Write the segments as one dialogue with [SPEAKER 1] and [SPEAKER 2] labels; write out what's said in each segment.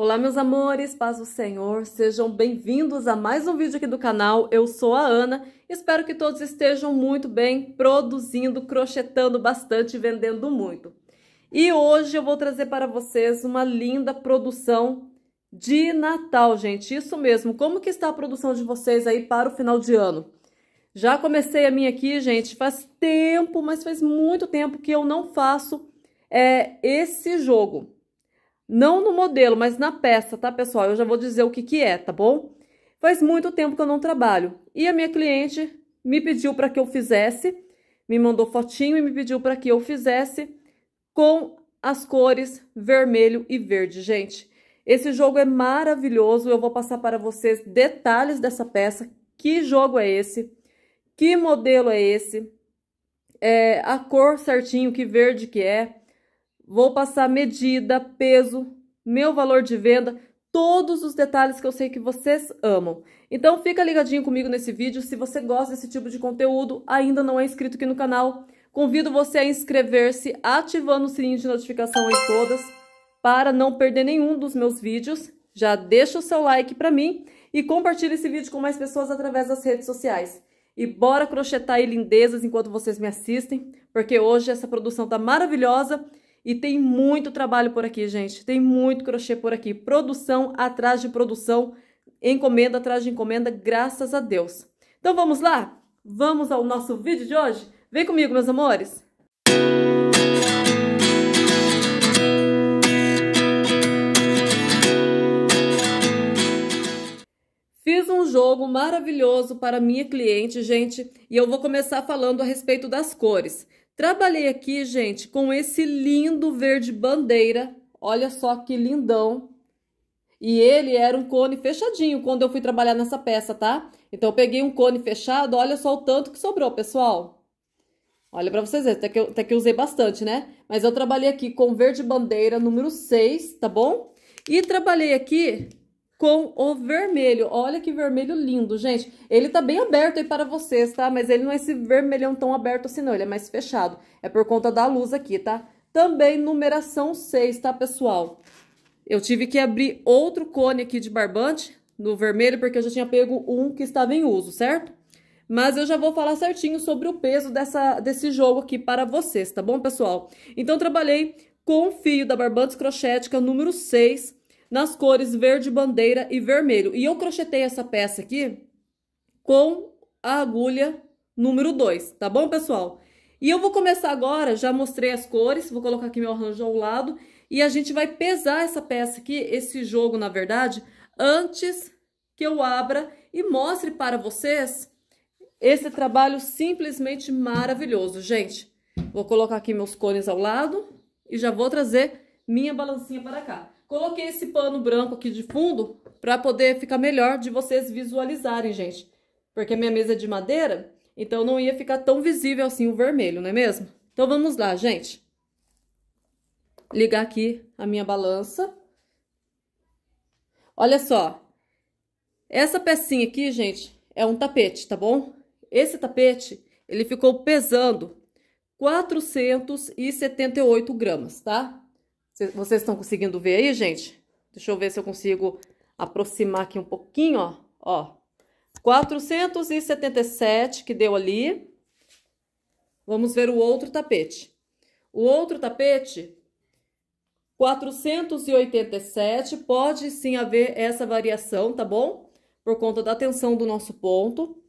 [SPEAKER 1] Olá, meus amores, paz do Senhor, sejam bem-vindos a mais um vídeo aqui do canal. Eu sou a Ana, espero que todos estejam muito bem, produzindo, crochetando bastante vendendo muito. E hoje eu vou trazer para vocês uma linda produção de Natal, gente. Isso mesmo, como que está a produção de vocês aí para o final de ano? Já comecei a minha aqui, gente, faz tempo, mas faz muito tempo que eu não faço é, esse jogo. Não no modelo, mas na peça, tá, pessoal? Eu já vou dizer o que, que é, tá bom? Faz muito tempo que eu não trabalho. E a minha cliente me pediu para que eu fizesse, me mandou fotinho e me pediu para que eu fizesse com as cores vermelho e verde. Gente, esse jogo é maravilhoso. Eu vou passar para vocês detalhes dessa peça. Que jogo é esse? Que modelo é esse? É, a cor certinho, que verde que é. Vou passar medida, peso, meu valor de venda, todos os detalhes que eu sei que vocês amam. Então fica ligadinho comigo nesse vídeo. Se você gosta desse tipo de conteúdo, ainda não é inscrito aqui no canal, convido você a inscrever-se ativando o sininho de notificação em todas para não perder nenhum dos meus vídeos. Já deixa o seu like para mim e compartilha esse vídeo com mais pessoas através das redes sociais. E bora crochetar aí lindezas enquanto vocês me assistem, porque hoje essa produção tá maravilhosa e tem muito trabalho por aqui, gente. Tem muito crochê por aqui. Produção atrás de produção, encomenda atrás de encomenda, graças a Deus. Então vamos lá? Vamos ao nosso vídeo de hoje? Vem comigo, meus amores! Fiz um jogo maravilhoso para minha cliente, gente, e eu vou começar falando a respeito das cores. Trabalhei aqui, gente, com esse lindo verde bandeira. Olha só que lindão. E ele era um cone fechadinho quando eu fui trabalhar nessa peça, tá? Então eu peguei um cone fechado, olha só o tanto que sobrou, pessoal. Olha pra vocês verem, até que, eu, até que eu usei bastante, né? Mas eu trabalhei aqui com verde bandeira número 6, tá bom? E trabalhei aqui com o vermelho. Olha que vermelho lindo, gente. Ele tá bem aberto aí para vocês, tá? Mas ele não é esse vermelhão tão aberto assim não, ele é mais fechado. É por conta da luz aqui, tá? Também numeração 6, tá, pessoal? Eu tive que abrir outro cone aqui de barbante no vermelho, porque eu já tinha pego um que estava em uso, certo? Mas eu já vou falar certinho sobre o peso dessa, desse jogo aqui para vocês, tá bom, pessoal? Então, trabalhei com o fio da barbante Crochética número 6, nas cores verde bandeira e vermelho. E eu crochetei essa peça aqui com a agulha número 2, tá bom, pessoal? E eu vou começar agora, já mostrei as cores, vou colocar aqui meu arranjo ao lado, e a gente vai pesar essa peça aqui, esse jogo, na verdade, antes que eu abra e mostre para vocês esse trabalho simplesmente maravilhoso. Gente, vou colocar aqui meus cones ao lado e já vou trazer minha balancinha para cá. Coloquei esse pano branco aqui de fundo para poder ficar melhor de vocês visualizarem, gente. Porque minha mesa é de madeira, então não ia ficar tão visível assim o vermelho, não é mesmo? Então vamos lá, gente. Ligar aqui a minha balança. Olha só. Essa pecinha aqui, gente, é um tapete, tá bom? Esse tapete, ele ficou pesando 478 gramas, tá? Vocês estão conseguindo ver aí, gente? Deixa eu ver se eu consigo aproximar aqui um pouquinho, ó. Ó, 477 que deu ali. Vamos ver o outro tapete. O outro tapete, 487, pode sim haver essa variação, tá bom? Por conta da tensão do nosso ponto.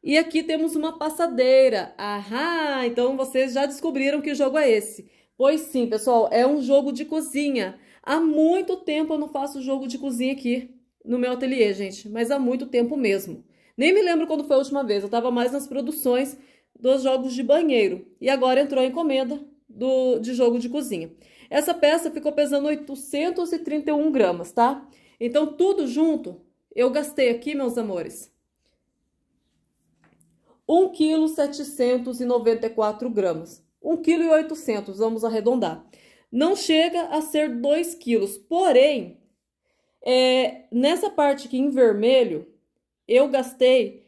[SPEAKER 1] E aqui temos uma passadeira. Ahá, então vocês já descobriram que jogo é esse. Pois sim, pessoal, é um jogo de cozinha. Há muito tempo eu não faço jogo de cozinha aqui no meu ateliê, gente, mas há muito tempo mesmo. Nem me lembro quando foi a última vez, eu estava mais nas produções dos jogos de banheiro e agora entrou a encomenda do, de jogo de cozinha. Essa peça ficou pesando 831 gramas, tá? Então, tudo junto, eu gastei aqui, meus amores, 1,794 gramas. 1,8 kg, vamos arredondar. Não chega a ser 2 quilos, porém, é, nessa parte aqui em vermelho, eu gastei,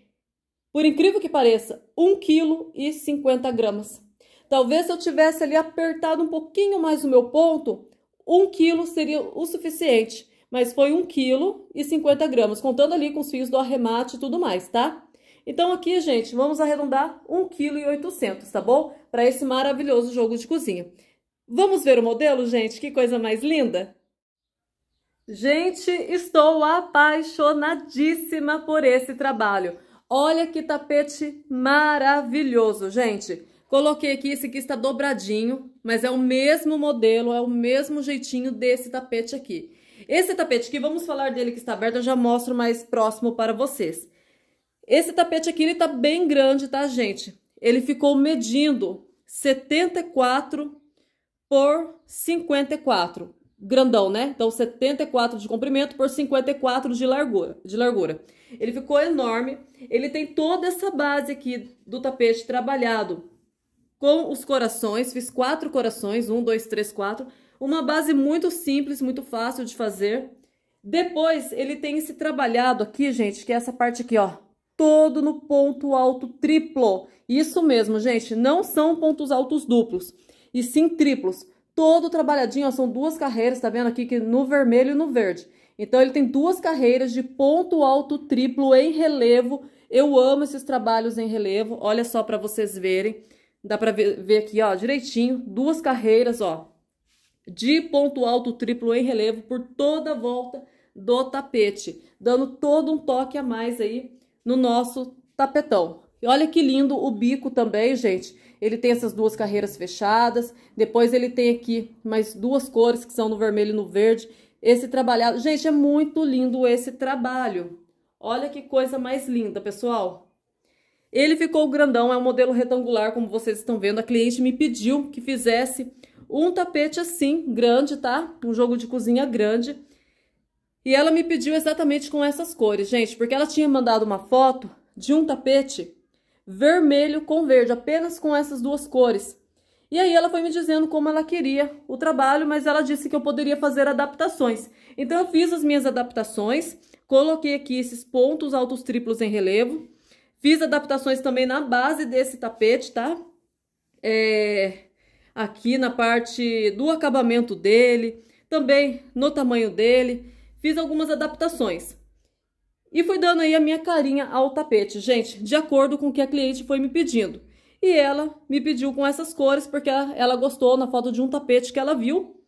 [SPEAKER 1] por incrível que pareça, 1,50 kg e gramas. Talvez se eu tivesse ali apertado um pouquinho mais o meu ponto, 1 kg seria o suficiente. Mas foi 1,50 kg e gramas, contando ali com os fios do arremate e tudo mais, tá? Então aqui, gente, vamos arredondar 1,8 kg, tá bom? Para esse maravilhoso jogo de cozinha. Vamos ver o modelo, gente? Que coisa mais linda! Gente, estou apaixonadíssima por esse trabalho. Olha que tapete maravilhoso, gente. Coloquei aqui, esse aqui está dobradinho, mas é o mesmo modelo, é o mesmo jeitinho desse tapete aqui. Esse tapete aqui, vamos falar dele que está aberto, eu já mostro mais próximo para vocês. Esse tapete aqui, ele tá bem grande, tá, gente? Ele ficou medindo 74 por 54. Grandão, né? Então, 74 de comprimento por 54 de largura. De largura. Ele ficou enorme. Ele tem toda essa base aqui do tapete trabalhado com os corações. Fiz quatro corações. Um, dois, três, quatro. Uma base muito simples, muito fácil de fazer. Depois, ele tem esse trabalhado aqui, gente, que é essa parte aqui, ó todo no ponto alto triplo. Isso mesmo, gente, não são pontos altos duplos, e sim triplos. Todo trabalhadinho, ó, são duas carreiras, tá vendo aqui que no vermelho e no verde. Então ele tem duas carreiras de ponto alto triplo em relevo. Eu amo esses trabalhos em relevo. Olha só para vocês verem. Dá para ver, ver aqui, ó, direitinho, duas carreiras, ó, de ponto alto triplo em relevo por toda a volta do tapete, dando todo um toque a mais aí no nosso tapetão. E olha que lindo o bico também, gente. Ele tem essas duas carreiras fechadas. Depois ele tem aqui mais duas cores que são no vermelho e no verde. Esse trabalhado... Gente, é muito lindo esse trabalho. Olha que coisa mais linda, pessoal. Ele ficou grandão, é um modelo retangular, como vocês estão vendo. A cliente me pediu que fizesse um tapete assim, grande, tá? Um jogo de cozinha grande. E ela me pediu exatamente com essas cores, gente, porque ela tinha mandado uma foto de um tapete vermelho com verde, apenas com essas duas cores. E aí ela foi me dizendo como ela queria o trabalho, mas ela disse que eu poderia fazer adaptações. Então eu fiz as minhas adaptações, coloquei aqui esses pontos altos triplos em relevo, fiz adaptações também na base desse tapete, tá? É, aqui na parte do acabamento dele, também no tamanho dele. Fiz algumas adaptações. E fui dando aí a minha carinha ao tapete, gente, de acordo com o que a cliente foi me pedindo. E ela me pediu com essas cores, porque ela, ela gostou na foto de um tapete que ela viu.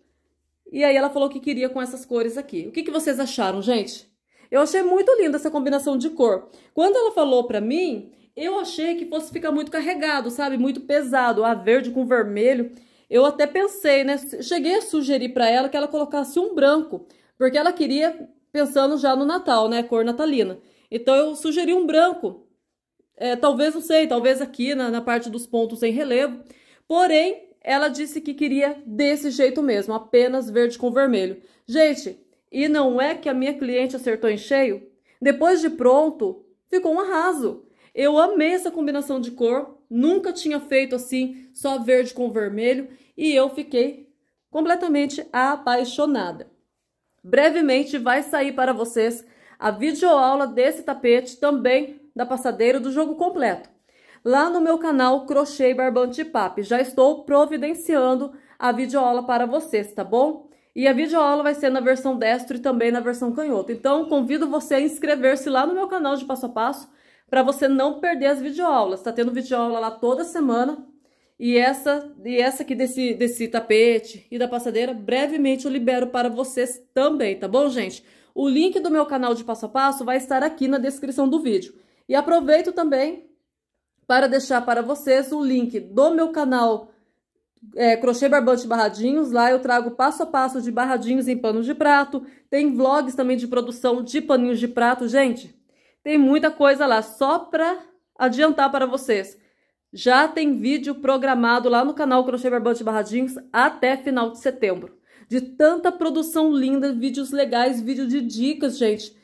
[SPEAKER 1] E aí ela falou que queria com essas cores aqui. O que, que vocês acharam, gente? Eu achei muito linda essa combinação de cor. Quando ela falou pra mim, eu achei que fosse ficar muito carregado, sabe? Muito pesado, a ah, verde com vermelho. Eu até pensei, né? Cheguei a sugerir para ela que ela colocasse um branco. Porque ela queria pensando já no Natal, né? Cor natalina. Então eu sugeri um branco. É, talvez, não sei, talvez aqui na, na parte dos pontos em relevo. Porém, ela disse que queria desse jeito mesmo, apenas verde com vermelho. Gente, e não é que a minha cliente acertou em cheio? Depois de pronto, ficou um arraso. Eu amei essa combinação de cor, nunca tinha feito assim, só verde com vermelho, e eu fiquei completamente apaixonada brevemente vai sair para vocês a videoaula desse tapete, também da passadeira do jogo completo. Lá no meu canal Crochê e Barbante Papi, já estou providenciando a videoaula para vocês, tá bom? E a videoaula vai ser na versão destro e também na versão canhoto. Então, convido você a inscrever-se lá no meu canal de passo a passo para você não perder as videoaulas. Tá tendo videoaula lá toda semana e essa, e essa aqui desse, desse tapete e da passadeira, brevemente eu libero para vocês também, tá bom, gente? O link do meu canal de passo a passo vai estar aqui na descrição do vídeo. E aproveito também para deixar para vocês o link do meu canal é, crochê barbante barradinhos, lá eu trago passo a passo de barradinhos em panos de prato, tem vlogs também de produção de paninhos de prato, gente, tem muita coisa lá, só para adiantar para vocês. Já tem vídeo programado lá no canal Crochê Barbante Barradinhos até final de setembro. De tanta produção linda, vídeos legais, vídeo de dicas, gente,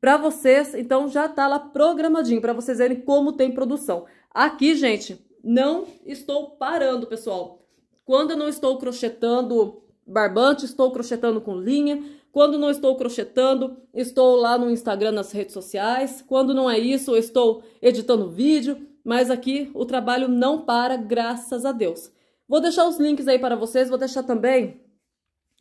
[SPEAKER 1] para vocês. Então já tá lá programadinho para vocês verem como tem produção. Aqui, gente, não estou parando, pessoal. Quando eu não estou crochetando barbante, estou crochetando com linha. Quando não estou crochetando, estou lá no Instagram, nas redes sociais. Quando não é isso, eu estou editando vídeo mas aqui o trabalho não para, graças a Deus. Vou deixar os links aí para vocês, vou deixar também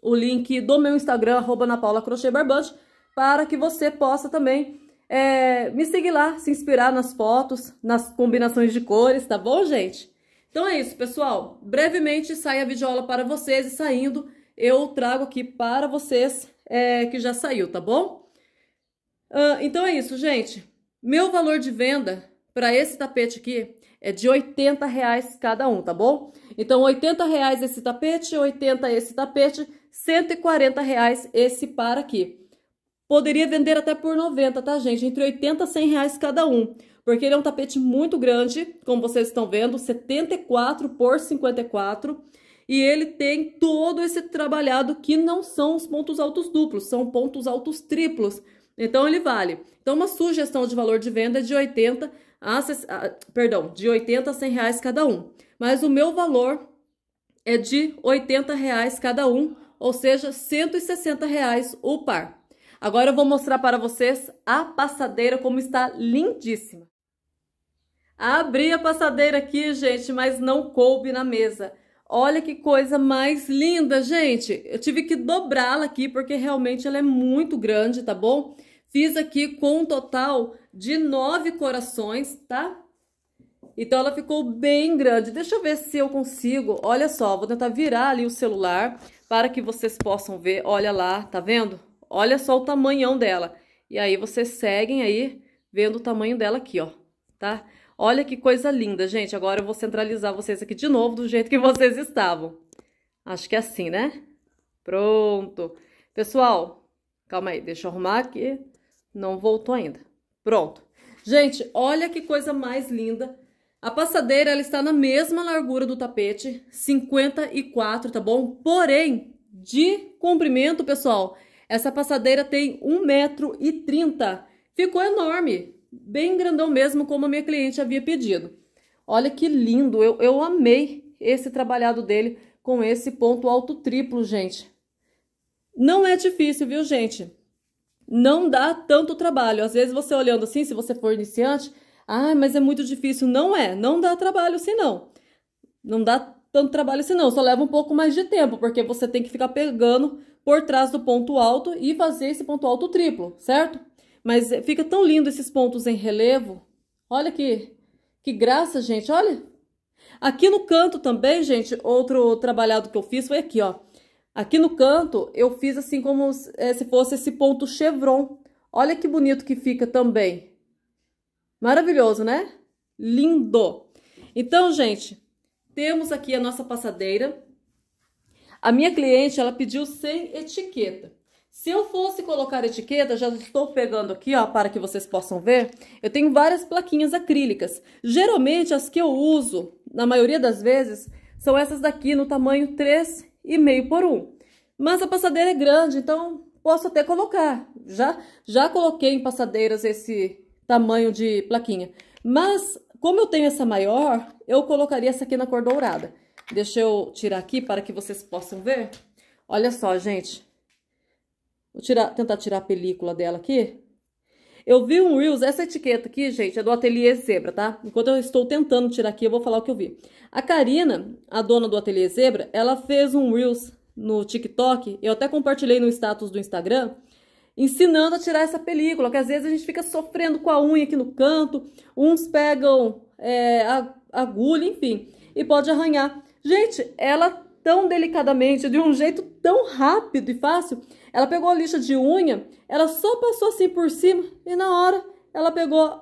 [SPEAKER 1] o link do meu Instagram, arroba Barbante para que você possa também é, me seguir lá, se inspirar nas fotos, nas combinações de cores, tá bom, gente? Então é isso, pessoal. Brevemente sai a videoaula para vocês e saindo eu trago aqui para vocês é, que já saiu, tá bom? Uh, então é isso, gente. Meu valor de venda para esse tapete aqui é de 80 reais cada um, tá bom? Então, 80 reais esse tapete, 80 esse tapete, 140 reais esse par aqui. Poderia vender até por 90, tá, gente? Entre 80 e 100 reais cada um. Porque ele é um tapete muito grande, como vocês estão vendo, 74 por 54. E ele tem todo esse trabalhado que não são os pontos altos duplos, são pontos altos triplos. Então, ele vale. Então, uma sugestão de valor de venda é de 80 a, a, perdão, de 80 a 100 reais cada um. Mas o meu valor é de 80 reais cada um, ou seja, 160 reais o par. Agora eu vou mostrar para vocês a passadeira como está lindíssima. Abri a passadeira aqui, gente, mas não coube na mesa. Olha que coisa mais linda, gente. Eu tive que dobrá-la aqui porque realmente ela é muito grande, tá bom? Fiz aqui com um total de nove corações, tá? Então, ela ficou bem grande. Deixa eu ver se eu consigo. Olha só, vou tentar virar ali o celular para que vocês possam ver. Olha lá, tá vendo? Olha só o tamanhão dela. E aí, vocês seguem aí, vendo o tamanho dela aqui, ó, tá? Olha que coisa linda, gente. Agora eu vou centralizar vocês aqui de novo, do jeito que vocês estavam. Acho que é assim, né? Pronto. Pessoal, calma aí, deixa eu arrumar aqui. Não voltou ainda. Pronto. Gente, olha que coisa mais linda. A passadeira, ela está na mesma largura do tapete, 54, tá bom? Porém, de comprimento, pessoal, essa passadeira tem 1,30m. Ficou enorme, bem grandão mesmo, como a minha cliente havia pedido. Olha que lindo, eu, eu amei esse trabalhado dele com esse ponto alto triplo, gente. Não é difícil, viu, gente? não dá tanto trabalho. Às vezes você olhando assim, se você for iniciante, ah, mas é muito difícil. Não é, não dá trabalho assim não. Não dá tanto trabalho assim não, só leva um pouco mais de tempo, porque você tem que ficar pegando por trás do ponto alto e fazer esse ponto alto triplo, certo? Mas eh, fica tão lindo esses pontos em relevo. Olha que, que graça, gente, olha. Aqui no canto também, gente, outro trabalhado que eu fiz foi aqui, ó. Aqui no canto, eu fiz assim como eh, se fosse esse ponto chevron. Olha que bonito que fica também. Maravilhoso, né? Lindo! Então, gente, temos aqui a nossa passadeira. A minha cliente, ela pediu sem etiqueta. Se eu fosse colocar etiqueta, já estou pegando aqui, ó, para que vocês possam ver. Eu tenho várias plaquinhas acrílicas. Geralmente, as que eu uso, na maioria das vezes, são essas daqui no tamanho 3 e meio por um. Mas a passadeira é grande, então posso até colocar. Já, já coloquei em passadeiras esse tamanho de plaquinha. Mas, como eu tenho essa maior, eu colocaria essa aqui na cor dourada. Deixa eu tirar aqui para que vocês possam ver. Olha só, gente. Vou tirar, tentar tirar a película dela aqui. Eu vi um Reels, essa etiqueta aqui, gente, é do Ateliê Zebra, tá? Enquanto eu estou tentando tirar aqui, eu vou falar o que eu vi. A Karina, a dona do Ateliê Zebra, ela fez um Reels no TikTok, eu até compartilhei no status do Instagram, ensinando a tirar essa película, que às vezes a gente fica sofrendo com a unha aqui no canto, uns pegam é, agulha, enfim, e pode arranhar. Gente, ela tão delicadamente, de um jeito tão rápido e fácil, ela pegou a lixa de unha, ela só passou assim por cima e na hora ela pegou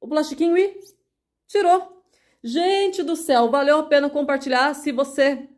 [SPEAKER 1] o plastiquinho e tirou. Gente do céu, valeu a pena compartilhar. Se você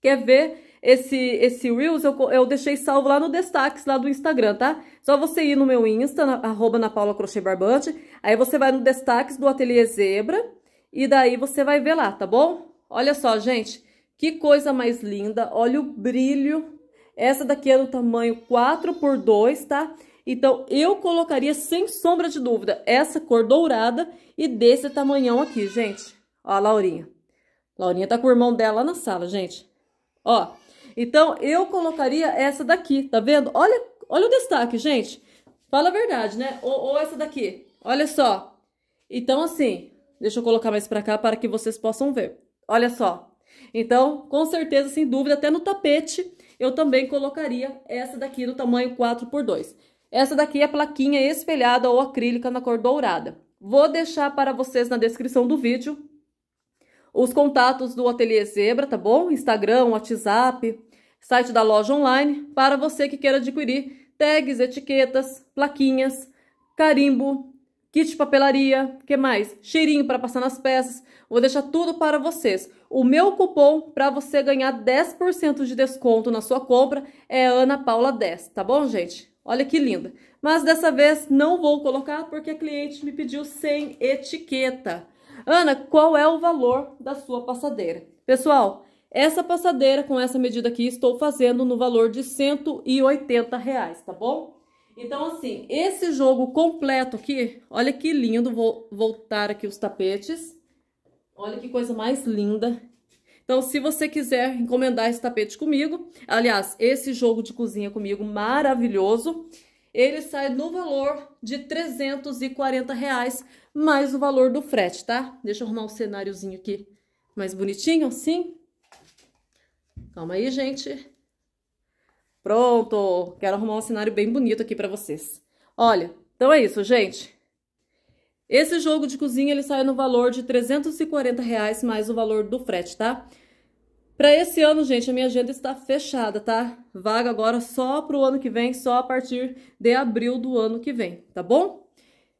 [SPEAKER 1] quer ver esse, esse Reels, eu, eu deixei salvo lá no destaques lá do Instagram, tá? Só você ir no meu Insta, na, arroba na Paula Crochê Barbante, aí você vai no destaques do Ateliê Zebra e daí você vai ver lá, tá bom? Olha só, gente, que coisa mais linda, olha o brilho essa daqui é do tamanho 4 por 2, tá? Então, eu colocaria, sem sombra de dúvida, essa cor dourada e desse tamanhão aqui, gente. Ó, a Laurinha. Laurinha tá com o irmão dela lá na sala, gente. Ó, então eu colocaria essa daqui, tá vendo? Olha, olha o destaque, gente. Fala a verdade, né? Ou, ou essa daqui. Olha só. Então, assim, deixa eu colocar mais pra cá para que vocês possam ver. Olha só. Então, com certeza, sem dúvida, até no tapete eu também colocaria essa daqui no tamanho 4x2. Essa daqui é plaquinha espelhada ou acrílica na cor dourada. Vou deixar para vocês na descrição do vídeo os contatos do Ateliê Zebra, tá bom? Instagram, WhatsApp, site da loja online, para você que queira adquirir tags, etiquetas, plaquinhas, carimbo, kit papelaria, que mais? Cheirinho para passar nas peças. Vou deixar tudo para vocês. O meu cupom para você ganhar 10% de desconto na sua compra é Ana Paula 10, tá bom, gente? Olha que linda. Mas dessa vez não vou colocar porque a cliente me pediu sem etiqueta. Ana, qual é o valor da sua passadeira? Pessoal, essa passadeira com essa medida aqui estou fazendo no valor de 180 reais, tá bom? Então, assim, esse jogo completo aqui, olha que lindo, vou voltar aqui os tapetes. Olha que coisa mais linda. Então, se você quiser encomendar esse tapete comigo, aliás, esse jogo de cozinha comigo maravilhoso, ele sai no valor de 340 reais, mais o valor do frete, tá? Deixa eu arrumar um cenáriozinho aqui mais bonitinho, assim. Calma aí, gente. Pronto! Quero arrumar um cenário bem bonito aqui pra vocês. Olha, então é isso, gente. Esse jogo de cozinha ele sai no valor de 340 reais mais o valor do frete, tá? Para esse ano, gente, a minha agenda está fechada, tá? Vaga agora só para o ano que vem, só a partir de abril do ano que vem, tá bom?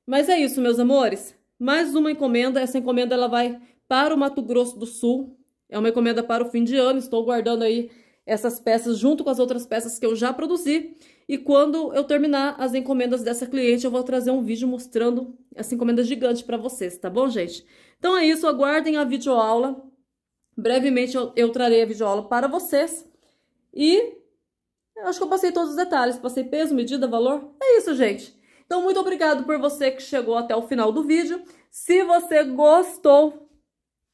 [SPEAKER 1] Mas é isso, meus amores. Mais uma encomenda. Essa encomenda ela vai para o Mato Grosso do Sul. É uma encomenda para o fim de ano. Estou guardando aí essas peças junto com as outras peças que eu já produzi. E quando eu terminar as encomendas dessa cliente, eu vou trazer um vídeo mostrando essa encomenda gigante para vocês, tá bom, gente? Então é isso, aguardem a videoaula. Brevemente eu, eu trarei a videoaula para vocês. E eu acho que eu passei todos os detalhes, passei peso, medida, valor. É isso, gente. Então, muito obrigado por você que chegou até o final do vídeo. Se você gostou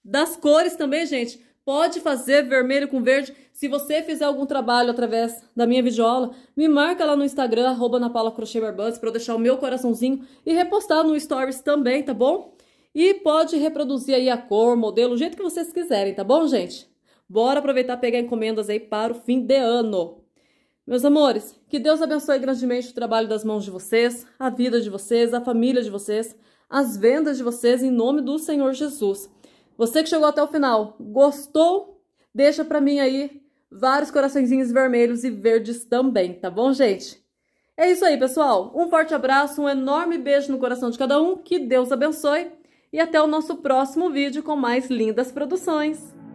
[SPEAKER 1] das cores também, gente, pode fazer vermelho com verde. Se você fizer algum trabalho através da minha videoaula, me marca lá no Instagram, arroba na Paula Crochê Barbantes, pra eu deixar o meu coraçãozinho e repostar no Stories também, tá bom? E pode reproduzir aí a cor, modelo, o jeito que vocês quiserem, tá bom, gente? Bora aproveitar e pegar encomendas aí para o fim de ano. Meus amores, que Deus abençoe grandemente o trabalho das mãos de vocês, a vida de vocês, a família de vocês, as vendas de vocês, em nome do Senhor Jesus. Você que chegou até o final, gostou? Deixa para mim aí vários coraçõezinhos vermelhos e verdes também, tá bom, gente? É isso aí, pessoal. Um forte abraço, um enorme beijo no coração de cada um. Que Deus abençoe e até o nosso próximo vídeo com mais lindas produções.